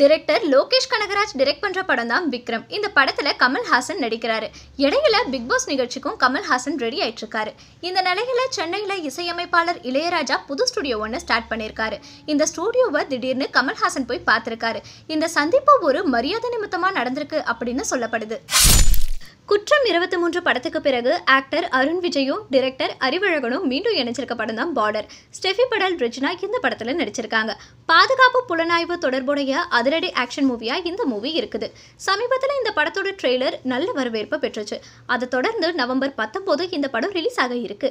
director Lokesh Kanagaraj direct பண்ணுற படம் தான் விக்ரம் இந்த படத்தில் கமல்ஹாசன் நடிக்கிறாரு இடையில பிக் பாஸ் நிகழ்ச்சிக்கும் கமல்ஹாசன் ரெடி ஆயிட்டு இருக்காரு இந்த நிலையில சென்னையில் இசையமைப்பாளர் இளையராஜா புது ஸ்டுடியோ ஒன்று ஸ்டார்ட் பண்ணியிருக்காரு இந்த ஸ்டுடியோவை திடீர்னு கமல்ஹாசன் போய் பார்த்துருக்காரு இந்த சந்திப்பு ஒரு மரியாதை நிமித்தமாக நடந்திருக்கு அப்படின்னு சொல்லப்படுது குற்றம் இருபத்தி மூன்று படத்துக்கு பிறகு ஆக்டர் அருண் விஜயும் டிரெக்டர் அறிவழகனும் மீண்டும் இணைச்சிருக்க படம் தான் பார்டர் ஸ்டெஃபி படல் ரிஜினா இந்த படத்தில் நடிச்சிருக்காங்க பாதுகாப்பு புலனாய்வு தொடர்புடைய அதிரடி ஆக்ஷன் மூவியாக இந்த மூவி இருக்குது சமீபத்தில் இந்த படத்தோட ட்ரெய்லர் நல்ல வரவேற்பு பெற்றுச்சு அதை தொடர்ந்து நவம்பர் பத்தொன்பது இந்த படம் ரிலீஸ் ஆக இருக்கு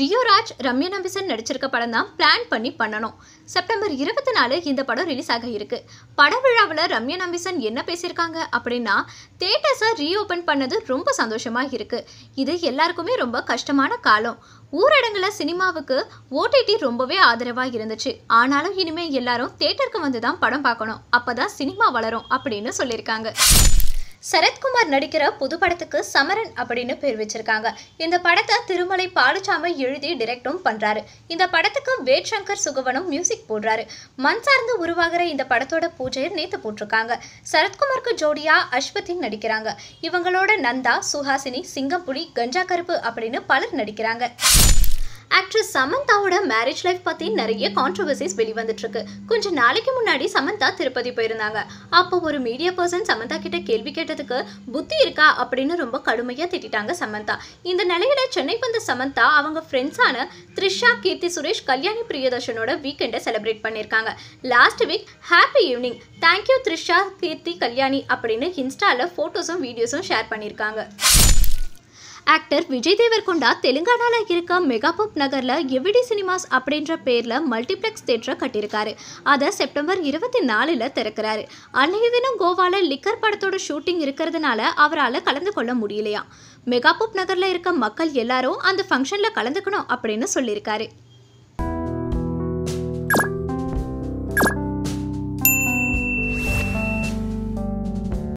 ரியோராஜ் ரம்யா நம்பிசன் நடிச்சிருக்க படம் தான் பிளான் பண்ணி பண்ணணும் செப்டம்பர் இருபத்தி நாலு இந்த படம் ரிலீஸ் ஆக இருக்கு பட விழாவில் ரம்யா நம்பிசன் என்ன பேசியிருக்காங்க அப்படின்னா தேட்டர்ஸை ரீஓபன் பண்ணது ரொம்ப சந்தோஷமாக இருக்கு இது எல்லாருக்குமே ரொம்ப கஷ்டமான காலம் ஊரடங்குல சினிமாவுக்கு ஓடிடி ரொம்பவே ஆதரவாக இருந்துச்சு ஆனாலும் இனிமேல் எல்லாரும் தேட்டருக்கு வந்து தான் படம் பார்க்கணும் தான் சினிமா வளரும் அப்படின்னு சொல்லியிருக்காங்க சரத்குமார் நடிக்கிற புது படத்துக்கு சமரன் அப்படின்னு பேர் வச்சிருக்காங்க இந்த படத்தை திருமலை பாலுசாமி எழுதி டிரெக்டும் பண்றாரு இந்த படத்துக்கு வேட் சுகவனும் மியூசிக் போடுறாரு மண் சார்ந்து உருவாகிற இந்த படத்தோட பூஜையை நேத்து போட்டிருக்காங்க சரத்குமாருக்கு ஜோடியா அஸ்வதி நடிக்கிறாங்க இவங்களோட நந்தா சுஹாசினி சிங்கம்புலி கஞ்சா கருப்பு அப்படின்னு பலர் நடிக்கிறாங்க ஆக்ட்ரஸ் சமந்தாவோட மேரேஜ் லைஃப் பற்றி நிறைய கான்ட்ரவர்சிஸ் வெளிவந்துட்டுருக்கு கொஞ்சம் நாளைக்கு முன்னாடி சமந்தா திருப்பதி போயிருந்தாங்க அப்போ ஒரு மீடியா பர்சன் சமந்தா கிட்ட கேள்வி கேட்டதுக்கு புத்தி இருக்கா அப்படின்னு ரொம்ப கடுமையாக திட்டாங்க சமந்தா இந்த நிலையில் சென்னை வந்த சமந்தா அவங்க ஃப்ரெண்ட்ஸான த்ரிஷா கீர்த்தி சுரேஷ் கல்யாணி பிரியதர்ஷனோட வீக்கெண்டை செலிப்ரேட் பண்ணியிருக்காங்க last week happy evening thank you Trisha Keerthy Kalyani அப்படின்னு இன்ஸ்டாவில் ஃபோட்டோஸும் வீடியோஸும் ஷேர் பண்ணியிருக்காங்க ஆக்டர் விஜய் தேவர்கொண்டா தெலுங்கானாவில் இருக்க மெகாபாப் நகரில் எவிடி சினிமாஸ் அப்படின்ற பேரில் மல்டிபிளெக்ஸ் தேட்டரை கட்டியிருக்காரு அதை செப்டம்பர் இருபத்தி நாலில் திறக்கிறாரு அன்றைய தினம் கோவாவில் லிக்கர் படத்தோட ஷூட்டிங் இருக்கிறதுனால அவரால் கலந்து கொள்ள முடியலையா மெகாபாப் நகரில் இருக்க மக்கள் எல்லாரும் அந்த ஃபங்க்ஷனில் கலந்துக்கணும் அப்படின்னு சொல்லியிருக்காரு